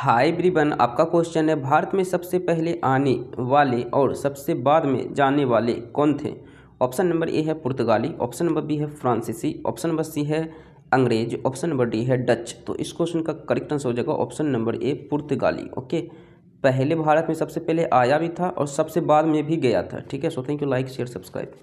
high ब्रिबन आपका question है भारत में सबसे पहले आने वाले और सबसे बाद में जाने वाले कौन थे ऑप्शन नंबर ए है पुर्तगाली ऑप्शन नंबर बी है फ्रांसीसी ऑप्शन नंबर सी है अंग्रेज ऑप्शन नंबर डी है डच तो इस क्वेश्चन का करेक्ट आंसर हो जाएगा ऑप्शन नंबर ए पुर्तगाली ओके पहले भारत में सबसे पहले आया भी था और सबसे बाद में भी गया था ठीक है so thank you like share subscribe